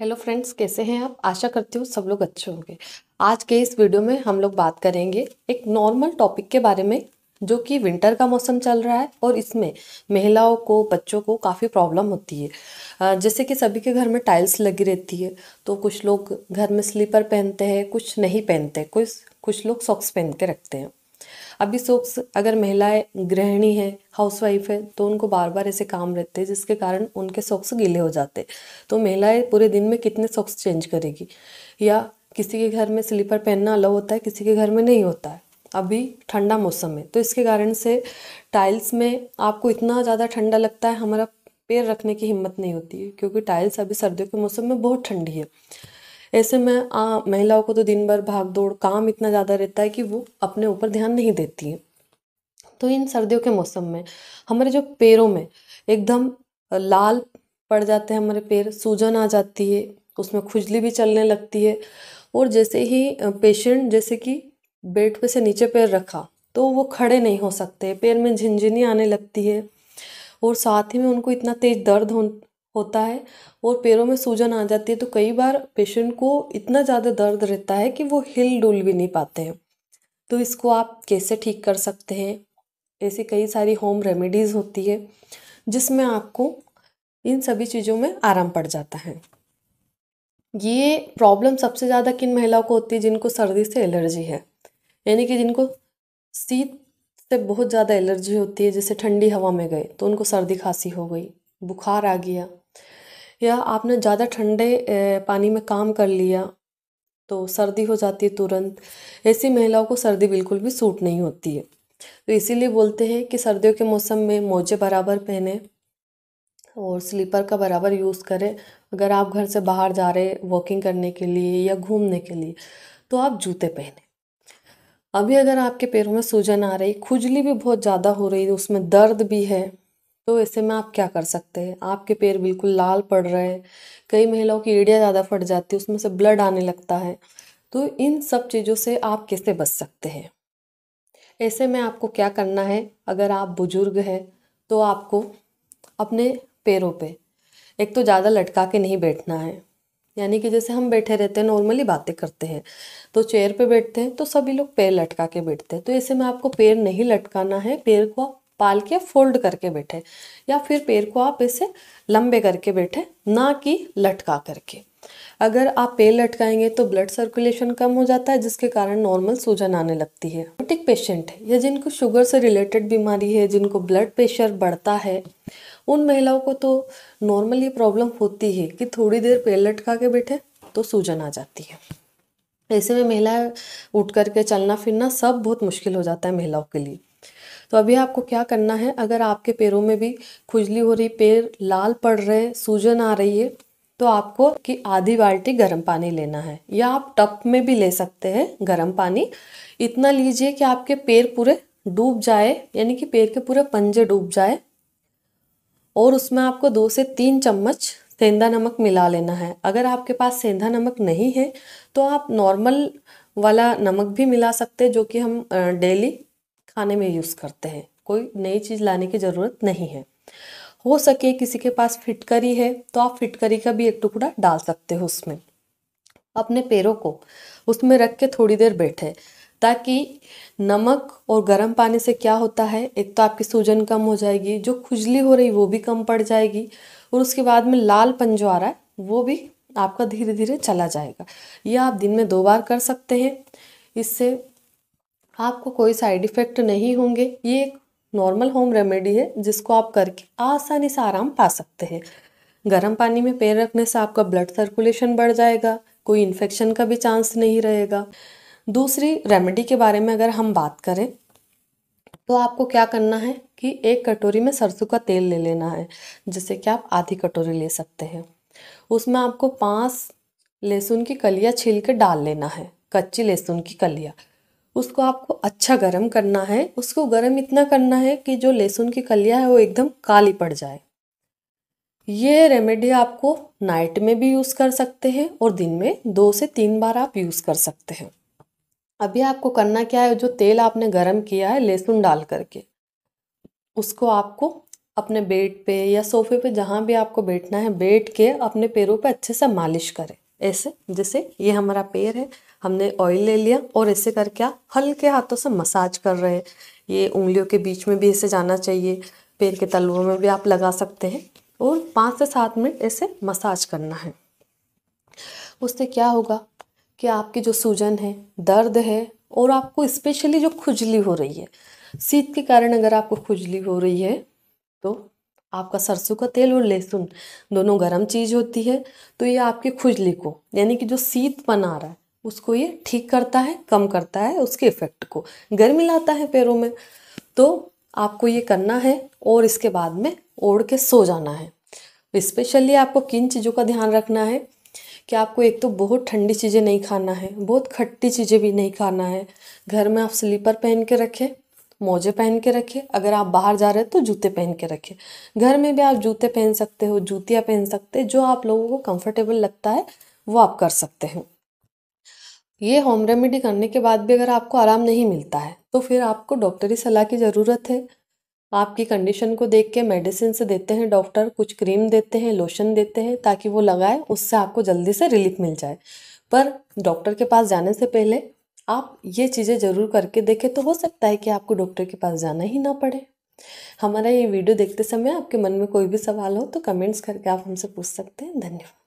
hello friends कैसे हैं आप आशा करती हूँ सब लोग अच्छे होंगे आज के इस वीडियो में हम लोग बात करेंगे एक नॉर्मल टॉपिक के बारे में जो कि विंटर का मौसम चल रहा है और इसमें महिलाओं को बच्चों को काफ़ी प्रॉब्लम होती है जैसे कि सभी के घर में टाइल्स लगी रहती है तो कुछ लोग घर में स्लीपर पहनते हैं कुछ नहीं पहनते कुछ कुछ लोग सॉक्स पहन के रखते हैं अभी सोक्स अगर महिलाएं गृहिणी हैं हाउसवाइफ है तो उनको बार बार ऐसे काम रहते हैं जिसके कारण उनके सॉक्स गीले हो जाते तो महिलाएं पूरे दिन में कितने सॉक्स चेंज करेगी या किसी के घर में स्लीपर पहनना अलाउ होता है किसी के घर में नहीं होता है अभी ठंडा मौसम है तो इसके कारण से टाइल्स में आपको इतना ज़्यादा ठंडा लगता है हमारा पैर रखने की हिम्मत नहीं होती है क्योंकि टाइल्स अभी सर्दियों के मौसम में बहुत ठंडी है ऐसे में आ, महिलाओं को तो दिन भर भाग दौड़ काम इतना ज़्यादा रहता है कि वो अपने ऊपर ध्यान नहीं देती हैं तो इन सर्दियों के मौसम में हमारे जो पैरों में एकदम लाल पड़ जाते हैं हमारे पैर सूजन आ जाती है उसमें खुजली भी चलने लगती है और जैसे ही पेशेंट जैसे कि बेड पे से नीचे पैर रखा तो वो खड़े नहीं हो सकते पैर में झिनझिनी आने लगती है और साथ ही में उनको इतना तेज दर्द हो होता है और पैरों में सूजन आ जाती है तो कई बार पेशेंट को इतना ज़्यादा दर्द रहता है कि वो हिल डुल भी नहीं पाते हैं तो इसको आप कैसे ठीक कर सकते हैं ऐसी कई सारी होम रेमेडीज़ होती है जिसमें आपको इन सभी चीज़ों में आराम पड़ जाता है ये प्रॉब्लम सबसे ज़्यादा किन महिलाओं को होती है जिनको सर्दी से एलर्जी है यानी कि जिनको शीत से बहुत ज़्यादा एलर्जी होती है जैसे ठंडी हवा में गए तो उनको सर्दी खांसी हो गई बुखार आ गया या आपने ज़्यादा ठंडे पानी में काम कर लिया तो सर्दी हो जाती है तुरंत ऐसी महिलाओं को सर्दी बिल्कुल भी सूट नहीं होती है तो इसीलिए बोलते हैं कि सर्दियों के मौसम में मोजे बराबर पहने और स्लीपर का बराबर यूज़ करें अगर आप घर से बाहर जा रहे वॉकिंग करने के लिए या घूमने के लिए तो आप जूते पहने अभी अगर आपके पैरों में सूजन आ रही खुजली भी बहुत ज़्यादा हो रही है उसमें दर्द भी है तो ऐसे में आप क्या कर सकते हैं आपके पैर बिल्कुल लाल पड़ रहे हैं कई महिलाओं की एड़िया ज़्यादा फट जाती है उसमें से ब्लड आने लगता है तो इन सब चीज़ों से आप कैसे बच सकते हैं ऐसे में आपको क्या करना है अगर आप बुजुर्ग हैं तो आपको अपने पैरों पे एक तो ज़्यादा लटका के नहीं बैठना है यानी कि जैसे हम बैठे रहते हैं नॉर्मली बातें करते हैं तो चेयर पे बैठते हैं तो सभी लोग पैर लटका के बैठते हैं तो ऐसे में आपको पैर नहीं लटकाना है पैर को आप पाल के फोल्ड करके बैठे या फिर पैर को आप ऐसे लंबे करके बैठे ना कि लटका करके अगर आप पेड़ लटकाएंगे तो ब्लड सर्कुलेशन कम हो जाता है जिसके कारण नॉर्मल सूजन आने लगती है डायबिटिक पेशेंट है या जिनको शुगर से रिलेटेड बीमारी है जिनको ब्लड प्रेशर बढ़ता है उन महिलाओं को तो नॉर्मल ये प्रॉब्लम होती है कि थोड़ी देर पेड़ लटका के बैठे तो सूजन आ जाती है ऐसे में महिलाएं उठ करके चलना फिरना सब बहुत मुश्किल हो जाता है महिलाओं के लिए तो अभी आपको क्या करना है अगर आपके पैरों में भी खुजली हो रही पैर लाल पड़ रहे हैं सूजन आ रही है तो आपको कि आधी बाल्टी गर्म पानी लेना है या आप टप में भी ले सकते हैं गर्म पानी इतना लीजिए कि आपके पैर पूरे डूब जाए यानी कि पैर के पूरे पंजे डूब जाए और उसमें आपको दो से तीन चम्मच सेंधा नमक मिला लेना है अगर आपके पास सेंधा नमक नहीं है तो आप नॉर्मल वाला नमक भी मिला सकते हैं जो कि हम डेली खाने में यूज़ करते हैं कोई नई चीज़ लाने की ज़रूरत नहीं है हो सके किसी के पास फिटकरी है तो आप फिटकरी का भी एक टुकड़ा डाल सकते हो उसमें अपने पैरों को उसमें रख के थोड़ी देर बैठे ताकि नमक और गर्म पानी से क्या होता है एक तो आपकी सूजन कम हो जाएगी जो खुजली हो रही वो भी कम पड़ जाएगी और उसके बाद में लाल पंजो आ रहा है वो भी आपका धीरे धीरे चला जाएगा यह आप दिन में दो बार कर सकते हैं इससे आपको कोई साइड इफ़ेक्ट नहीं होंगे ये एक नॉर्मल होम रेमेडी है जिसको आप करके आसानी से आराम पा सकते हैं गर्म पानी में पैर रखने से आपका ब्लड सर्कुलेशन बढ़ जाएगा कोई इन्फेक्शन का भी चांस नहीं रहेगा दूसरी रेमेडी के बारे में अगर हम बात करें तो आपको क्या करना है कि एक कटोरी में सरसों का तेल ले लेना है जिससे कि आप आधी कटोरी ले सकते हैं उसमें आपको पाँच लहसुन की कलियाँ छील के डाल लेना है कच्ची लहसुन की कलियाँ उसको आपको अच्छा गर्म करना है उसको गर्म इतना करना है कि जो लहसुन की कलिया है वो एकदम काली पड़ जाए ये रेमेडी आपको नाइट में भी यूज़ कर सकते हैं और दिन में दो से तीन बार आप यूज़ कर सकते हैं अभी आपको करना क्या है जो तेल आपने गरम किया है लहसुन डाल करके उसको आपको अपने बेड पे या सोफे पे जहाँ भी आपको बैठना है बैठ के अपने पैरों पे अच्छे से मालिश करें ऐसे जैसे ये हमारा पैर है हमने ऑयल ले लिया और ऐसे करके आप हल्के हाथों से मसाज कर रहे हैं ये उंगलियों के बीच में भी ऐसे जाना चाहिए पैर के तलवों में भी आप लगा सकते हैं और पाँच से सात मिनट ऐसे मसाज करना है उससे क्या होगा कि आपकी जो सूजन है दर्द है और आपको स्पेशली जो खुजली हो रही है शीत के कारण अगर आपको खुजली हो रही है तो आपका सरसों का तेल और लहसुन दोनों गर्म चीज़ होती है तो ये आपकी खुजली को यानी कि जो शीत बना रहा है उसको ये ठीक करता है कम करता है उसके इफ़ेक्ट को गर्मी लाता है पैरों में तो आपको ये करना है और इसके बाद में ओढ़ के सो जाना है स्पेशली आपको किन चीज़ों का ध्यान रखना है कि आपको एक तो बहुत ठंडी चीज़ें नहीं खाना है बहुत खट्टी चीज़ें भी नहीं खाना है घर में आप स्लीपर पहन के रखें मोजे पहन के रखें अगर आप बाहर जा रहे हैं तो जूते पहन के रखें घर में भी आप जूते पहन सकते हो जूतियाँ पहन सकते हो जो आप लोगों को कंफर्टेबल लगता है वो आप कर सकते हो ये होम रेमेडी करने के बाद भी अगर आपको आराम नहीं मिलता है तो फिर आपको डॉक्टरी सलाह की ज़रूरत है आपकी कंडीशन को देख के मेडिसिन से देते हैं डॉक्टर कुछ क्रीम देते हैं लोशन देते हैं ताकि वो लगाए उससे आपको जल्दी से रिलीफ मिल जाए पर डॉक्टर के पास जाने से पहले आप ये चीज़ें ज़रूर करके देखें तो हो सकता है कि आपको डॉक्टर के पास जाना ही ना पड़े हमारा ये वीडियो देखते समय आपके मन में कोई भी सवाल हो तो कमेंट्स करके आप हमसे पूछ सकते हैं धन्यवाद